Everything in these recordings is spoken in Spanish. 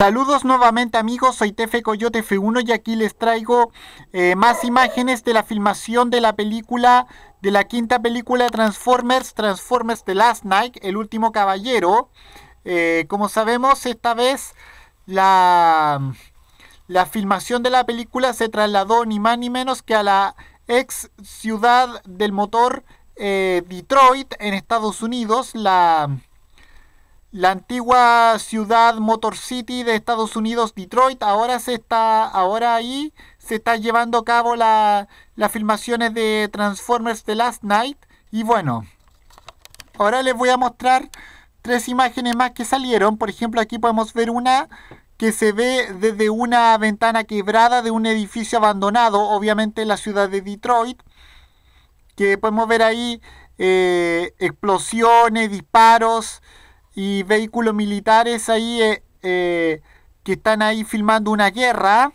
Saludos nuevamente amigos, soy Tefe Coyote F1 y aquí les traigo eh, más imágenes de la filmación de la película, de la quinta película Transformers, Transformers The Last Night, El Último Caballero. Eh, como sabemos, esta vez la, la filmación de la película se trasladó ni más ni menos que a la ex ciudad del motor eh, Detroit en Estados Unidos, la... La antigua ciudad Motor City de Estados Unidos, Detroit, ahora se está, ahora ahí se está llevando a cabo las filmaciones de Transformers The Last Night. Y bueno, ahora les voy a mostrar tres imágenes más que salieron. Por ejemplo, aquí podemos ver una que se ve desde una ventana quebrada de un edificio abandonado, obviamente en la ciudad de Detroit, que podemos ver ahí eh, explosiones, disparos y vehículos militares ahí eh, eh, que están ahí filmando una guerra.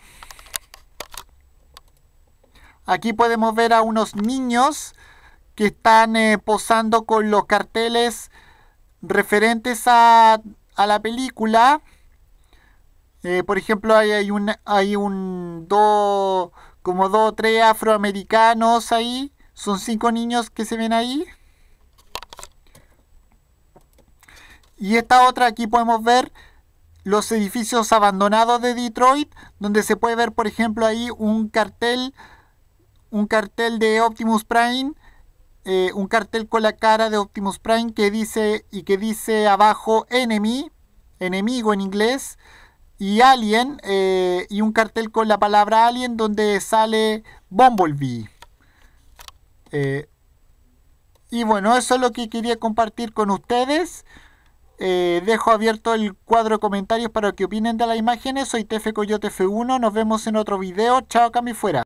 Aquí podemos ver a unos niños que están eh, posando con los carteles referentes a, la película. por ejemplo, hay, hay, un, hay un dos, como dos o tres afroamericanos ahí. Son cinco niños que se ven ahí. Y esta otra aquí podemos ver los edificios abandonados de Detroit, donde se puede ver, por ejemplo, ahí un cartel, un cartel de Optimus Prime, eh, un cartel con la cara de Optimus Prime que dice y que dice abajo enemy, enemigo en inglés, y alien, eh, y un cartel con la palabra alien donde sale Bumblebee. Eh, y bueno, eso es lo que quería compartir con ustedes. Eh, dejo abierto el cuadro de comentarios para que opinen de las imágenes. Soy TF Coyote F1. Nos vemos en otro video. Chao, Cami fuera.